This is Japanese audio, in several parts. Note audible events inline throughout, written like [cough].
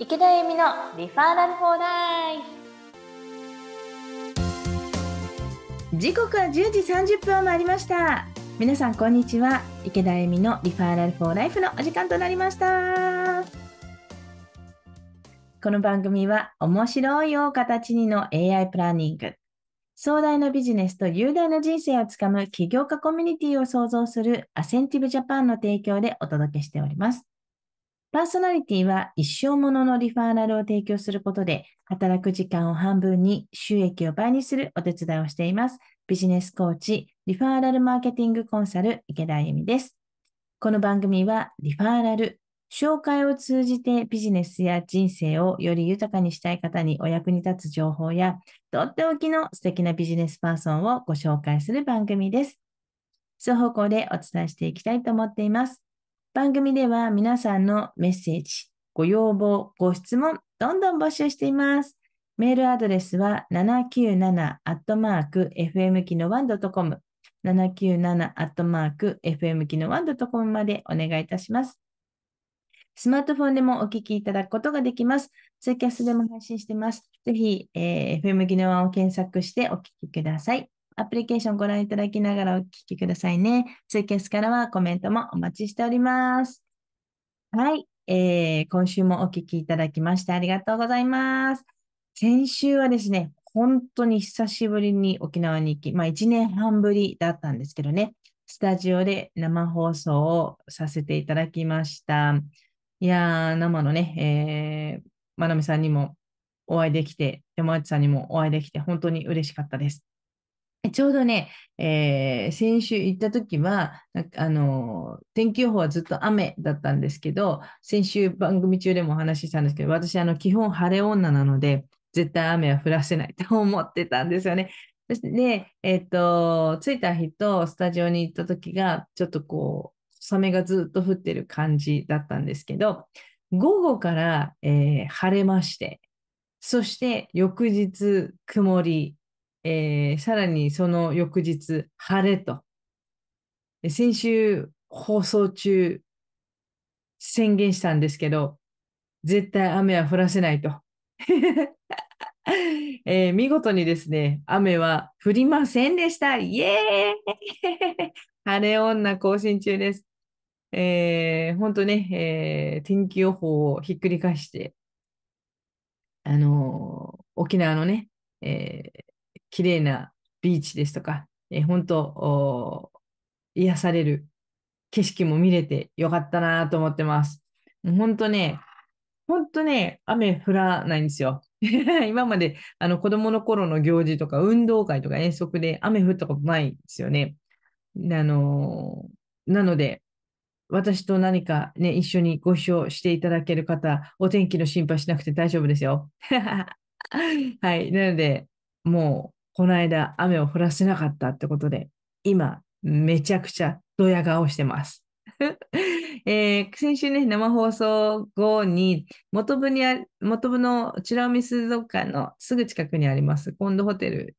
池田恵美のリファーラルフォーライ時刻は1時30分を回りました皆さんこんにちは池田恵美のリファーラルフォーライフのお時間となりましたこの番組は面白いを形にの AI プランニング壮大なビジネスと雄大な人生をつかむ起業家コミュニティを創造するアセンティブジャパンの提供でお届けしております。パーソナリティは一生もののリファーラルを提供することで、働く時間を半分に収益を倍にするお手伝いをしています。ビジネスコーチ、リファーラルマーケティングコンサル、池田あゆみです。この番組は、リファーラル、紹介を通じてビジネスや人生をより豊かにしたい方にお役に立つ情報や、とっておきの素敵なビジネスパーソンをご紹介する番組です。双方向でお伝えしていきたいと思っています。番組では皆さんのメッセージ、ご要望、ご質問、どんどん募集しています。メールアドレスは 797-fm 機の 1.com 797-fm 機の 1.com までお願いいたします。スマートフォンでもお聞きいただくことができます。ツイキャスでも配信してます。ぜひ、えー、FM 技能を検索してお聞きください。アプリケーションをご覧いただきながらお聞きくださいね。ツイキャスからはコメントもお待ちしております。はい、えー、今週もお聞きいただきましてありがとうございます。先週はですね、本当に久しぶりに沖縄に行き、まあ1年半ぶりだったんですけどね、スタジオで生放送をさせていただきました。いやー、生のね、えー、まなみさんにもお会いできて、山内さんにもお会いできて、本当に嬉しかったです。ちょうどね、えー、先週行った時は、あの、天気予報はずっと雨だったんですけど、先週番組中でもお話ししたんですけど、私、あの、基本晴れ女なので、絶対雨は降らせないと思ってたんですよね。そして、ね、えっ、ー、と、着いた日とスタジオに行った時が、ちょっとこう、サ雨がずっと降ってる感じだったんですけど、午後から、えー、晴れまして、そして翌日曇りえー、さらにその翌日、晴れと。先週放送中、宣言したんですけど、絶対雨は降らせないと。[laughs] えー、見事にですね、雨は降りませんでした。イエーイ [laughs] 晴れ女更新中です。えー、本当ね、えー、天気予報をひっくり返して、あのー、沖縄のね、えー、綺麗なビーチですとか、えー、本当、癒される景色も見れてよかったなと思ってます。本当ね、本当ね、雨降らないんですよ。[laughs] 今まであの子供の頃の行事とか運動会とか遠足で雨降ったことないんですよね。あのー、なので、私と何かね、一緒にご一緒していただける方、お天気の心配しなくて大丈夫ですよ。[laughs] はい。なので、もうこの間雨を降らせなかったってことで、今、めちゃくちゃドヤ顔してます。[laughs] えー、先週ね、生放送後に元部にあ、元部の美ら海水族館のすぐ近くにあります、コンドホテル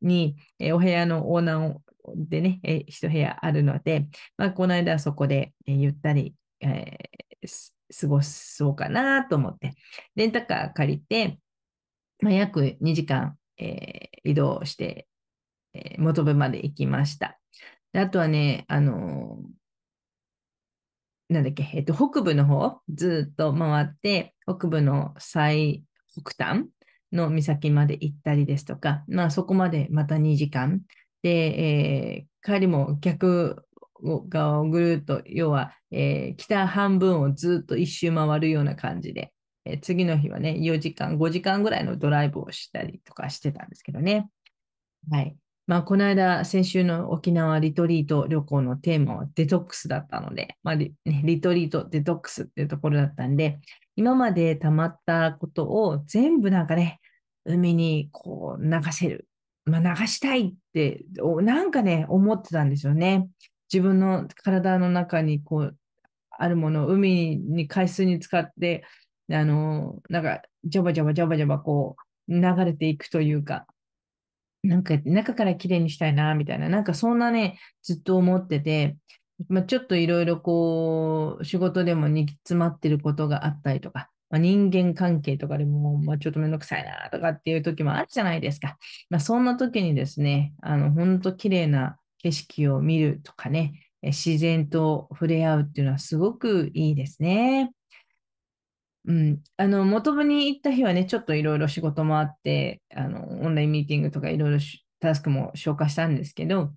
に、えー、お部屋のオーナーでね、えー、一部屋あるので、まあ、この間そこで、えー、ゆったり、えー、過ごそうかなと思って、レンタカー借りて、まあ、約2時間えー、移動して、えー、元部まで行きました。であとはね、あのー、なんだっけ、えっと、北部の方、ずっと回って、北部の最北端の岬まで行ったりですとか、まあ、そこまでまた2時間。で、えー、帰りも逆側をぐるっと、要は、えー、北半分をずっと一周回るような感じでえ次の日はね、4時間、5時間ぐらいのドライブをしたりとかしてたんですけどね。はい。まあ、この間、先週の沖縄リトリート旅行のテーマはデトックスだったので、まあリ、リトリート、デトックスっていうところだったんで、今まで溜まったことを全部なんかね、海にこう流せる。まあ、流したいって、なんかね、思ってたんですよね。自分の体の中にこう、あるものを海に海水に使ってあの、なんか、ジャバジャバジャバジャバこう、流れていくというか、なんか中から綺麗にしたいな、みたいな、なんかそんなね、ずっと思ってて、まあ、ちょっといろいろこう、仕事でも煮詰まってることがあったりとか、まあ、人間関係とかでも、まあ、ちょっとめんどくさいなとかっていう時もあるじゃないですか。まあ、そんな時にですね、あの、本当綺麗な景色を見るとかね、自然と触れ合うっていうのはすごくいいですね。うん、あの元部に行った日はね、ちょっといろいろ仕事もあって、あのオンラインミーティングとかいろいろタスクも消化したんですけど、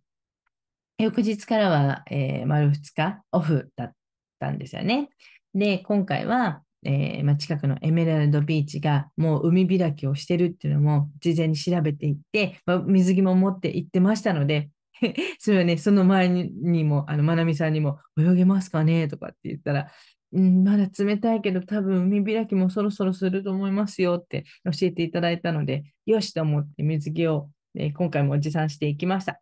翌日からは、えー、丸2日オフだったんですよね。で、今回は、えー、まあ、近くのエメラルドビーチがもう海開きをしてるっていうのも事前に調べていって、まあ、水着も持って行ってましたので、[laughs] それはね、その前にも、あの、まなみさんにも、泳げますかねとかって言ったら、うん、まだ冷たいけど、多分海開きもそろそろすると思いますよって教えていただいたので、よしと思って水着を、えー、今回も持参していきました。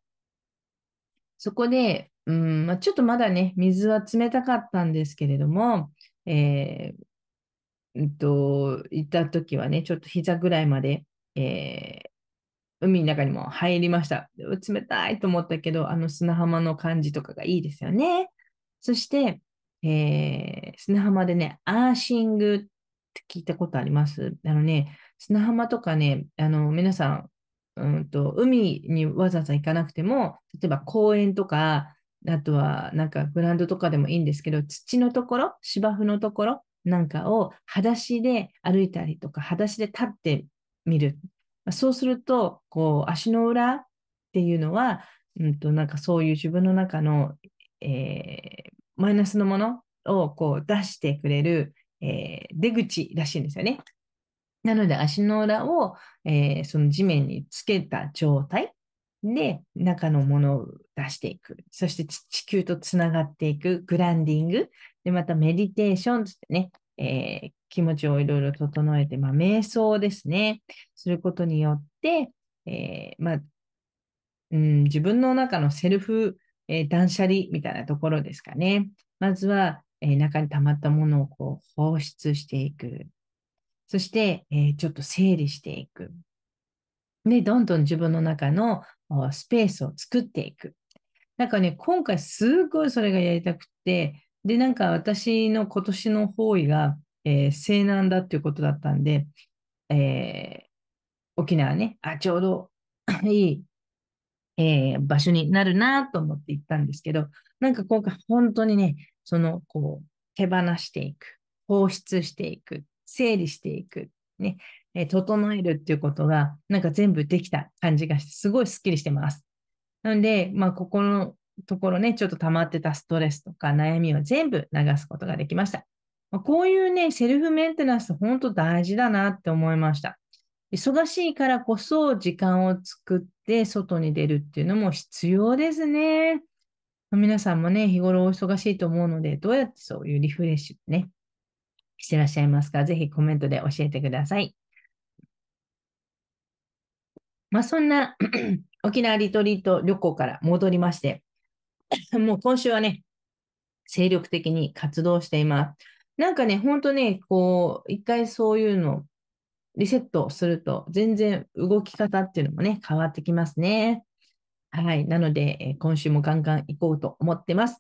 そこで、うんまあ、ちょっとまだね、水は冷たかったんですけれども、えーうんと、行った時はね、ちょっと膝ぐらいまで、えー、海の中にも入りました。冷たいと思ったけど、あの砂浜の感じとかがいいですよね。そして、えー、砂浜でね、アーシングって聞いたことありますあのね、砂浜とかね、あの、皆さん、うんと、海にわざわざ行かなくても、例えば公園とか、あとはなんかグラウンドとかでもいいんですけど、土のところ、芝生のところなんかを裸足で歩いたりとか、裸足で立ってみる。そうすると、こう、足の裏っていうのは、うんと、なんかそういう自分の中の、えー、マイナスのものをこう出してくれる、えー、出口らしいんですよね。なので足の裏を、えー、その地面につけた状態で中のものを出していく。そして地球とつながっていくグランディング。で、またメディテーションってね、えー、気持ちをいろいろ整えて、まあ、瞑想ですね。することによって、えー、まあ、うん、自分の中のセルフえー、断捨離みたいなところですかね。まずは、えー、中に溜まったものをこう放出していく。そして、えー、ちょっと整理していく。で、どんどん自分の中のスペースを作っていく。なんかね、今回すごいそれがやりたくて、で、なんか私の今年の方位が、えー、西南だっていうことだったんで、えー、沖縄ね、あ、ちょうどいいえー、場所になるなと思って行ったんですけど、なんか今回本当にね、その、こう、手放していく、放出していく、整理していく、ね、えー、整えるっていうことが、なんか全部できた感じがして、すごいスッキリしてます。なので、まあ、ここのところね、ちょっと溜まってたストレスとか悩みを全部流すことができました。まあ、こういうね、セルフメンテナンス、本当大事だなって思いました。忙しいからこそ時間を作って外に出るっていうのも必要ですね。皆さんもね、日頃お忙しいと思うので、どうやってそういうリフレッシュね、してらっしゃいますかぜひコメントで教えてください。まあ、そんな [clears throat] 沖縄リトリート旅行から戻りまして、[coughs] もう今週はね、精力的に活動しています。なんかね、ほんとね、こう、一回そういうのリセットすると、全然動き方っていうのもね、変わってきますね。はい。なので、え今週もガンガン行こうと思ってます。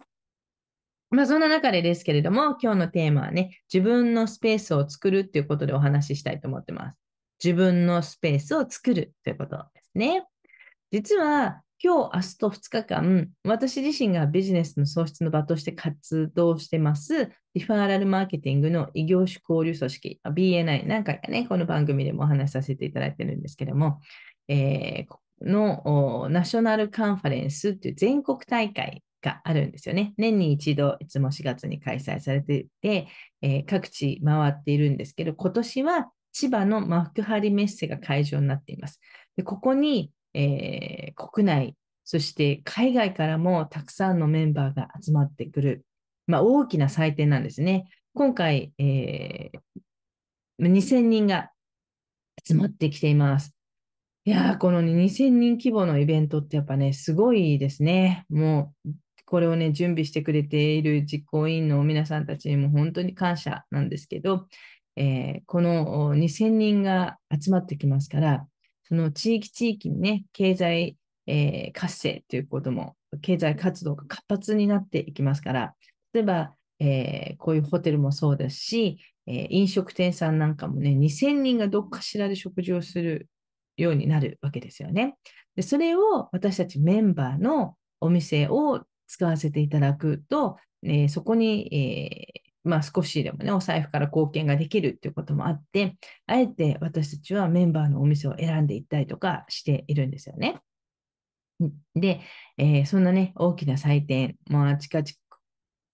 まあ、そんな中でですけれども、今日のテーマはね、自分のスペースを作るっていうことでお話ししたいと思ってます。自分のスペースを作るということですね。実は、今日、明日と2日間、私自身がビジネスの創出の場として活動してます、リファーラルマーケティングの異業種交流組織、BNI、何回かね、この番組でもお話しさせていただいてるんですけども、えー、のナショナルカンファレンスっていう全国大会があるんですよね。年に一度、いつも4月に開催されていて、えー、各地回っているんですけど、今年は千葉の幕張メッセが会場になっています。でここに、えー、国内、そして海外からもたくさんのメンバーが集まってくるまあ、大きな祭典なんですね。今回、えー、2000人が集まってきています。いやこの2000人規模のイベントってやっぱね、すごいですね。もう、これをね、準備してくれている実行委員の皆さんたちにも本当に感謝なんですけど、えー、この2000人が集まってきますから、その地域地域にね、経済、えー、活性ということも、経済活動が活発になっていきますから、例えば、えー、こういうホテルもそうですし、えー、飲食店さんなんかもね、2000人がどっかしらで食事をするようになるわけですよね。でそれを私たちメンバーのお店を使わせていただくと、えー、そこに、えまあ、少しでもね、お財布から貢献ができるっていうこともあって、あえて私たちはメンバーのお店を選んでいったりとかしているんですよね。で、えー、そんなね、大きな祭典、あ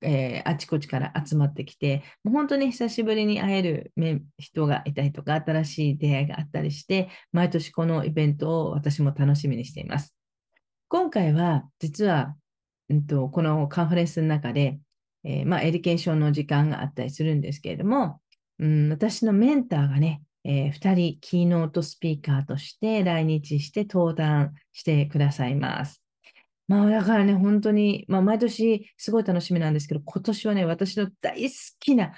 えー、あちこちから集まってきて、もう本当に久しぶりに会える人がいたりとか、新しい出会いがあったりして、毎年このイベントを私も楽しみにしています。今回は、実は、うんと、このカンファレンスの中で、えー、まあ、エディケーションの時間があったりするんですけれども、うん、私のメンターがね、えー、2人キーノートスピーカーとして来日して登壇してくださいます。まあだからね、本当に、まあ、毎年すごい楽しみなんですけど、今年はね、私の大好きな、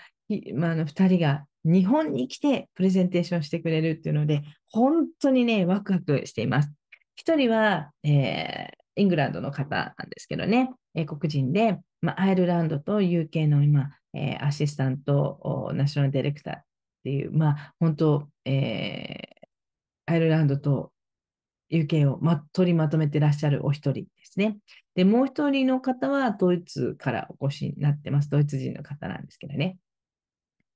まあ、の2人が日本に来てプレゼンテーションしてくれるっていうので、本当にね、ワクワクしています。1人は、えー、イングランドの方なんですけどね、英国黒人で、まあ、アイルランドと UK の今、えー、アシスタント、ナショナルディレクターっていう、まあ、本当、えー、アイルランドと有形をま取りまとめてらっしゃるお一人ですね。で、もう一人の方はドイツからお越しになってます。ドイツ人の方なんですけどね。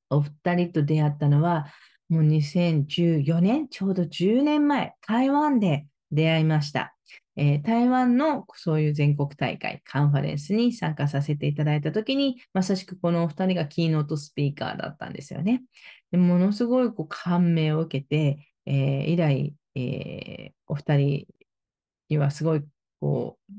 お二人と出会ったのは、もう2014年、ちょうど10年前、台湾で出会いました。えー、台湾のそういう全国大会、カンファレンスに参加させていただいたときに、まさしくこのお二人がキーノートスピーカーだったんですよね。でものすごいこう感銘を受けて、えー、以来えー、お二人にはすごい、こう、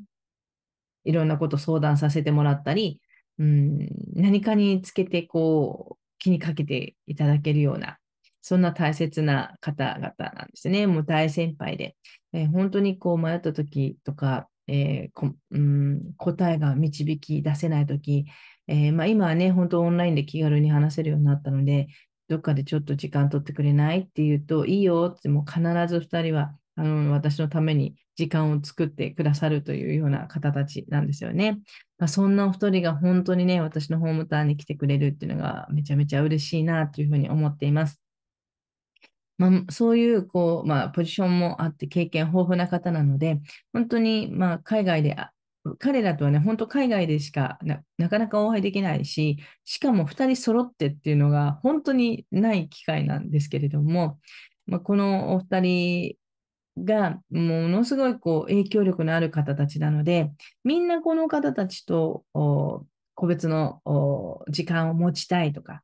いろんなこと相談させてもらったり、うん、何かにつけて、こう、気にかけていただけるような、そんな大切な方々なんですね。もう大先輩で。えー、本当にこう迷った時とか、えーうん、答えが導き出せない時、えーまあ、今はね、本当オンラインで気軽に話せるようになったので、どっかでちょっと時間取ってくれないって言うと、いいよって、もう必ず2人はあの私のために時間を作ってくださるというような方たちなんですよね。まあ、そんなお二人が本当にね、私のホームターンに来てくれるっていうのがめちゃめちゃ嬉しいなというふうに思っています。まあ、そういう、こう、まあ、ポジションもあって経験豊富な方なので、本当に、まあ、海外で彼らとはね、本当海外でしかなかなかお会いできないし、しかも2人揃ってっていうのが本当にない機会なんですけれども、まあ、このお二人がものすごいこう影響力のある方たちなので、みんなこの方たちと個別の時間を持ちたいとか、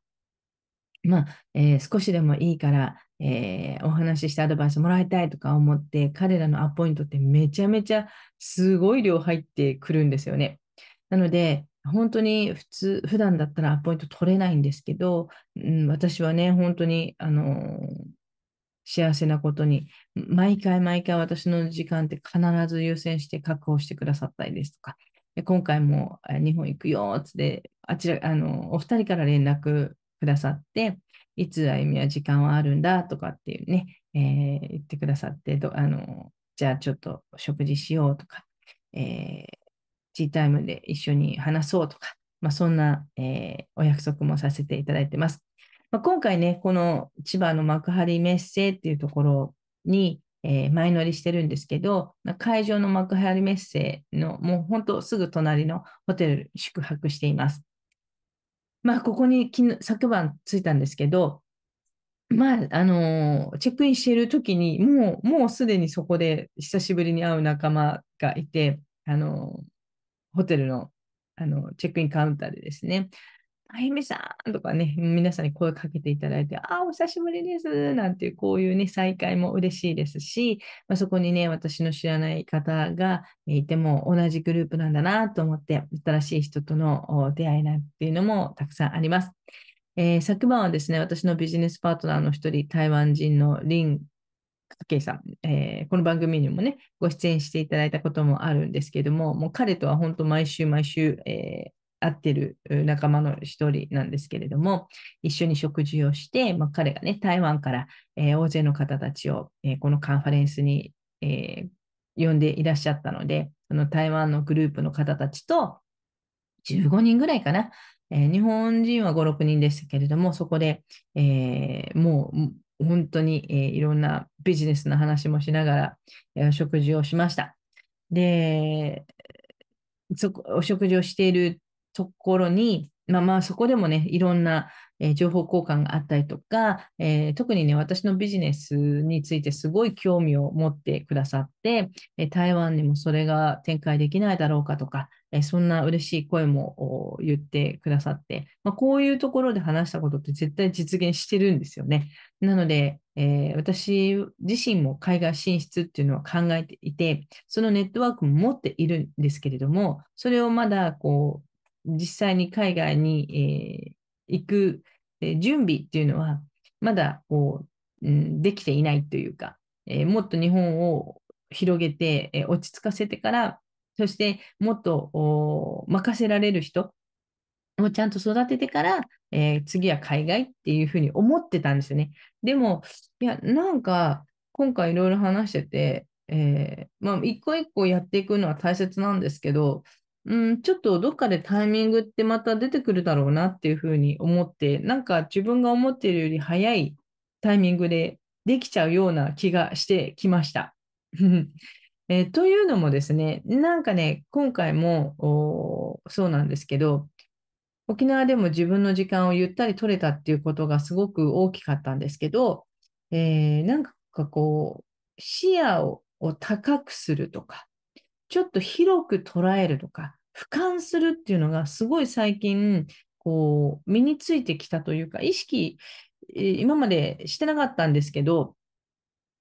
まあ、えー、少しでもいいから、えー、お話ししてアドバイスもらいたいとか思って、彼らのアポイントってめちゃめちゃすごい量入ってくるんですよね。なので、本当に普通、普段だったらアポイント取れないんですけど、うん、私はね、本当に、あのー、幸せなことに、毎回毎回私の時間って必ず優先して確保してくださったりですとか、今回も日本行くよって、あちら、あの、お二人から連絡くださって、いつ歩みは時間はあるんだとかっていうね、えー、言ってくださってど、あの、じゃあちょっと食事しようとか、えー、ティータイムで一緒に話そうとか、まあ、そんな、えー、お約束もさせていただいてます。まあ、今回ね、この千葉の幕張メッセっていうところに、えー、前乗りしてるんですけど、会場の幕張メッセのもう本当すぐ隣のホテル宿泊しています。まあ、ここに昨昨晩着いたんですけど、まあ、あのー、チェックインしている時に、もう、もうすでにそこで久しぶりに会う仲間がいて、あのー、ホテルの、あの、チェックインカウンターでですね、あゆみさんとかね、皆さんに声かけていただいて、ああ、お久しぶりです、なんていう、こういうね、再会も嬉しいですし、まあ、そこにね、私の知らない方がいても同じグループなんだなと思って、新しい人との出会いなんていうのもたくさんあります。えー、昨晩はですね、私のビジネスパートナーの一人、台湾人のリン・カケイさん、えー、この番組にもね、ご出演していただいたこともあるんですけども、もう彼とは本当毎週毎週、えー会ってる仲間の一人なんですけれども、一緒に食事をして、まあ、彼がね、台湾から、えー、大勢の方たちを、えー、このカンファレンスに、えー、呼んでいらっしゃったので、その台湾のグループの方たちと、15人ぐらいかな、え日本人は5、6人でしたけれども、そこで、えもう本当に、えいろんなビジネスの話もしながら、え食事をしました。で、そお食事をしているところに、まあまあそこでもね、いろんな、え情報交換があったりとか、えー、特にね、私のビジネスについてすごい興味を持ってくださって、え台湾にもそれが展開できないだろうかとか、えそんな嬉しい声も言ってくださって、まあ、こういうところで話したことって絶対実現してるんですよね。なので、えー、私自身も海外進出っていうのは考えていて、そのネットワークも持っているんですけれども、それをまだこう実際に海外に、えー、行く、準備っていうのは、まだこう、うん、できていないというか、えー、もっと日本を広げて、え落ち着かせてから、そしてもっと任せられる人をちゃんと育ててから、えー、次は海外っていうふうに思ってたんですよね。でも、いや、なんか今回いろいろ話してて、えー、まあ、一個一個やっていくのは大切なんですけど、うん、ちょっとどっかでタイミングってまた出てくるだろうなっていうふうに思って、なんか自分が思っているより早いタイミングでできちゃうような気がしてきました。[laughs] えー、というのもですね、なんかね、今回もそうなんですけど、沖縄でも自分の時間をゆったり取れたっていうことがすごく大きかったんですけど、えー、なんかこう、視野を高くするとか、ちょっと広く捉えるとか、俯瞰するっていうのがすごい最近、こう、身についてきたというか、意識、今までしてなかったんですけど、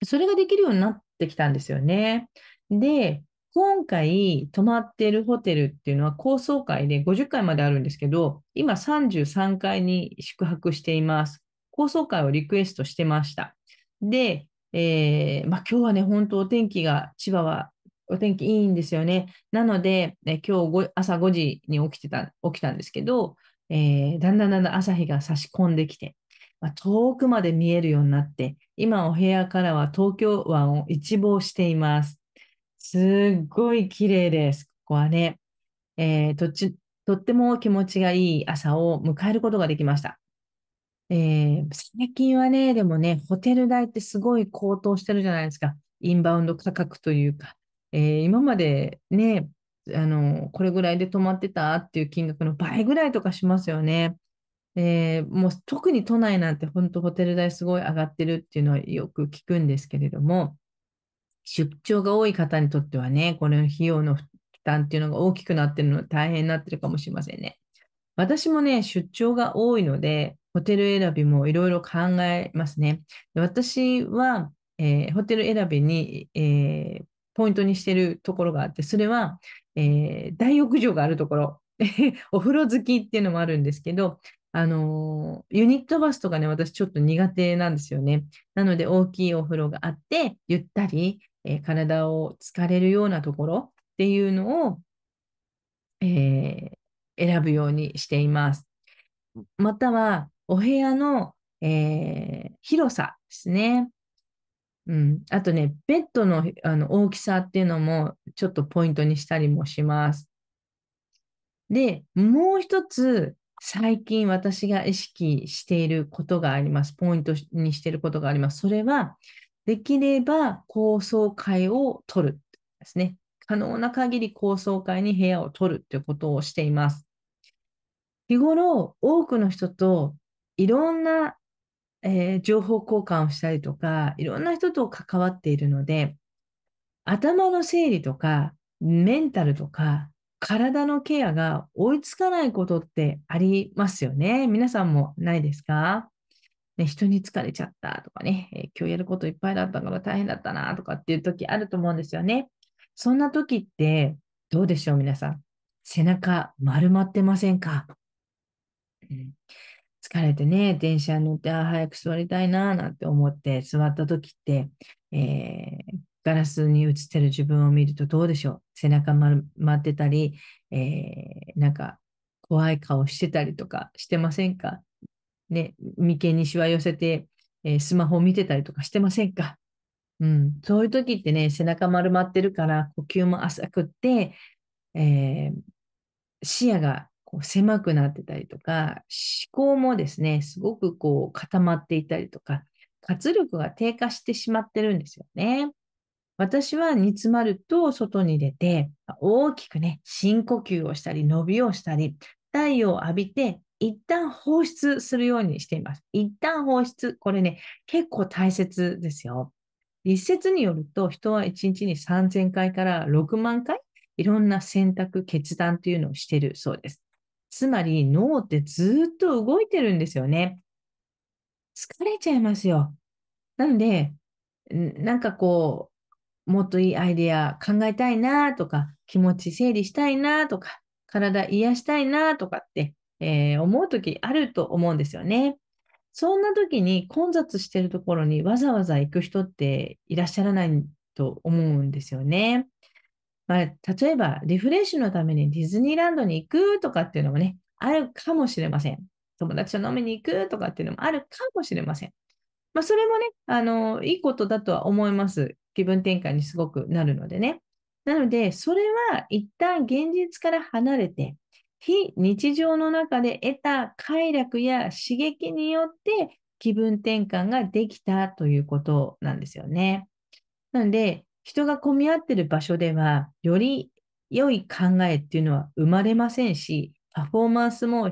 それができるようになってきたんですよね。で、今回泊まっているホテルっていうのは高層階で50階まであるんですけど、今33階に宿泊しています。高層階をリクエストしてました。で、えー、まあ、今日はね、本当お天気が千葉はお天気いいんですよね。なので、え今日朝5時に起きてた、起きたんですけど、えー、だんだんだんだん朝日が差し込んできて、まあ、遠くまで見えるようになって、今お部屋からは東京湾を一望しています。すっごい綺麗です、ここはね。えー、とちとっても気持ちがいい朝を迎えることができました。えー、最近はね、でもね、ホテル代ってすごい高騰してるじゃないですか。インバウンド価格というか、えー、今までね、あの、これぐらいで止まってたっていう金額の倍ぐらいとかしますよね。えー、もう特に都内なんて本当ホテル代すごい上がってるっていうのはよく聞くんですけれども、出張が多い方にとってはね、この費用の負担っていうのが大きくなってるの大変になってるかもしれませんね。私もね、出張が多いので、ホテル選びもいろいろ考えますね。私は、えー、ホテル選びに、えー、ポイントにしてるところがあって、それは、えー、大浴場があるところ、[laughs] お風呂好きっていうのもあるんですけど、あのー、ユニットバスとかね、私ちょっと苦手なんですよね。なので、大きいお風呂があって、ゆったり、えー、体を疲れるようなところっていうのを、え選ぶようにしています。または、お部屋の、え広さですね。うん、あとね、ベッドのあの大きさっていうのもちょっとポイントにしたりもします。で、もう一つ、最近私が意識していることがあります。ポイントにしていることがあります。それは、できれば高層階を取るですね。可能な限り高層階に部屋を取るということをしています。日頃、多くの人といろんなえー、情報交換をしたりとか、いろんな人と関わっているので、頭の整理とか、メンタルとか、体のケアが追いつかないことってありますよね。皆さんもないですか、ね、人に疲れちゃったとかね、えー、今日やることいっぱいだったから大変だったなとかっていう時あると思うんですよね。そんな時ってどうでしょう皆さん。背中丸まってませんか、うん、疲れてね、電車に乗って、あ早く座りたいな、なんて思って座った時って、えー、ガラスに映ってる自分を見るとどうでしょう背中丸まってたり、えー、なんか怖い顔してたりとかしてませんかね、眉間にしわ寄せて、えー、スマホを見てたりとかしてませんかうん、そういう時ってね、背中丸まってるから呼吸も浅くって、えー、視野がこう狭くなってたりとか、思考もですね、すごくこう固まっていたりとか、活力が低下してしまってるんですよね。私は煮詰まると外に出て、大きくね、深呼吸をしたり、伸びをしたり、太陽を浴びて、一旦放出するようにしています。一旦放出。これね、結構大切ですよ。一説によると、人は1日に3000回から6万回、いろんな選択、決断というのをしているそうです。つまり脳ってずっと動いてるんですよね。疲れちゃいますよ。なので、なんかこう、もっといいアイデア考えたいなとか、気持ち整理したいなとか、体癒したいなとかって、えー、思う時あると思うんですよね。そんな時に混雑してるところにわざわざ行く人っていらっしゃらないと思うんですよね。まあ、例えばリフレッシュのためにディズニーランドに行くとかっていうのもね、あるかもしれません。友達と飲みに行くとかっていうのもあるかもしれません。まあ、それもね、あの、いいことだとは思います。気分転換にすごくなるのでね。なので、それは一旦現実から離れて、非日常の中で得た快楽や刺激によって気分転換ができたということなんですよね。なので、人が混み合ってる場所では、より良い考えっていうのは生まれませんし、パフォーマンスも、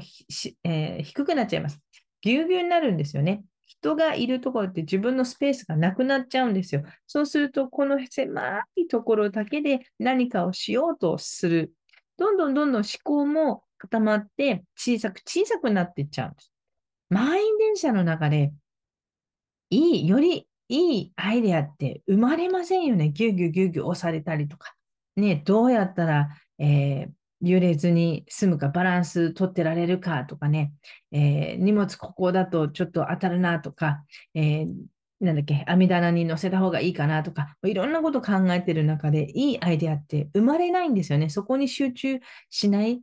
えー、低くなっちゃいます。ぎゅうぎゅうになるんですよね。人がいるところって自分のスペースがなくなっちゃうんですよ。そうすると、この狭いところだけで何かをしようとする。どんどんどんどん思考も固まって小さく小さくなっていっちゃうんです。満員電車の中で、いい、よりいいアイデアって生まれませんよね。ぎゅうぎゅうぎゅうぎゅう押されたりとか。ね、どうやったら、えー、揺れずに済むか、バランス取ってられるかとかね、えー、荷物ここだとちょっと当たるなとか、えー、なんだっけ、網棚に乗せた方がいいかなとか、いろんなこと考えてる中で、いいアイデアって生まれないんですよね。そこに集中しない。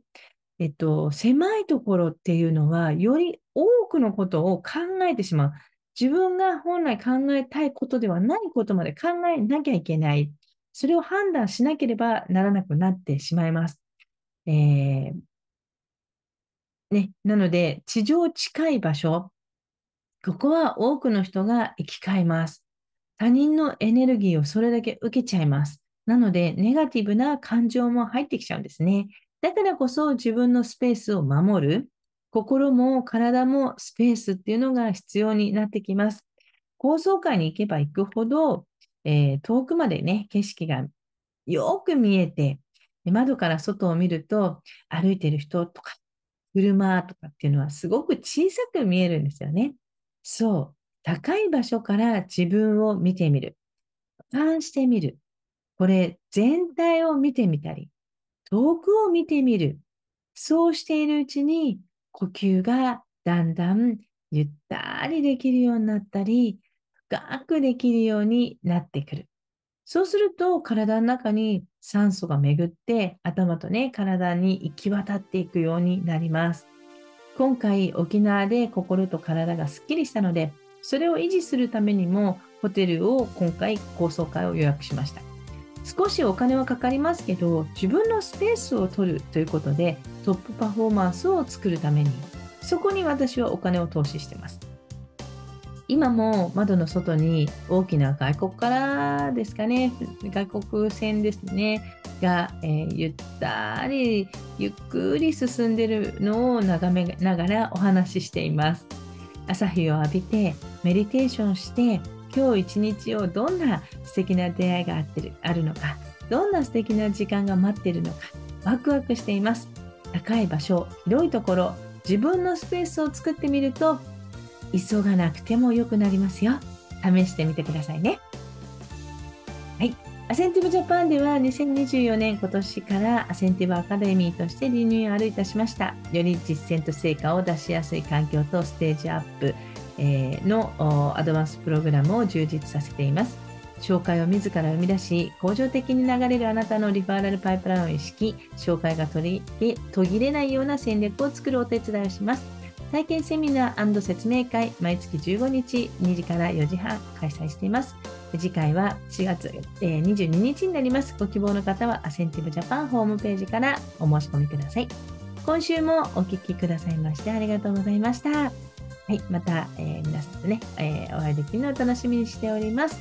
えっと、狭いところっていうのは、より多くのことを考えてしまう。自分が本来考えたいことではないことまで考えなきゃいけない。それを判断しなければならなくなってしまいます。えー、ね、なので、地上近い場所、ここは多くの人が行き交います。他人のエネルギーをそれだけ受けちゃいます。なので、ネガティブな感情も入ってきちゃうんですね。だからこそ自分のスペースを守る。心も体もスペースっていうのが必要になってきます。高層階に行けば行くほど、えー、遠くまでね、景色がよく見えて、窓から外を見ると、歩いてる人とか、車とかっていうのはすごく小さく見えるんですよね。そう。高い場所から自分を見てみる。俯瞰してみる。これ、全体を見てみたり、遠くを見てみる。そうしているうちに、呼吸がだんだんゆったりできるようになったり、深くできるようになってくる。そうすると体の中に酸素が巡って頭とね体に行き渡っていくようになります。今回沖縄で心と体がすっきりしたのでそれを維持するためにもホテルを今回高層階を予約しました。少しお金はかかりますけど自分のスペースを取るということでトップパフォーマンスを作るためにそこに私はお金を投資してます今も窓の外に大きな外国からですかね外国船ですねが、えー、ゆったりゆっくり進んでるのを眺めながらお話ししています朝日を浴びてメディテーションして今日一日をどんな素敵な出会いがあってるあるのかどんな素敵な時間が待ってるのかワクワクしています高い場所広いところ自分のスペースを作ってみると急がなくても良くなりますよ試してみてくださいねはいアセンティブジャパンでは2024年今年からアセンティブアカデミーとしてリニューアルいたしましたより実践と成果を出しやすい環境とステージアップのアドバンスプログラムを充実させています。紹介を自ら生み出し、恒常的に流れるあなたのリファーラルパイプラインを意識、紹介が取り途切れないような戦略を作るお手伝いをします。体験セミナー説明会、毎月15日2時から4時半開催しています。次回は4月、えー、22日になります。ご希望の方はアセンティブジャパンホームページからお申し込みください。今週もお聴きくださいましてありがとうございました。はい、また、えー、皆さんとね、えー、お会いできるのを楽しみにしております。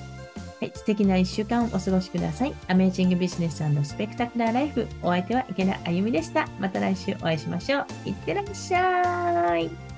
はい、素敵な1週間をお過ごしください。アメージングビジネススペクタクラーライフ。お相手は池田あゆみでした。また来週お会いしましょう。いってらっしゃい。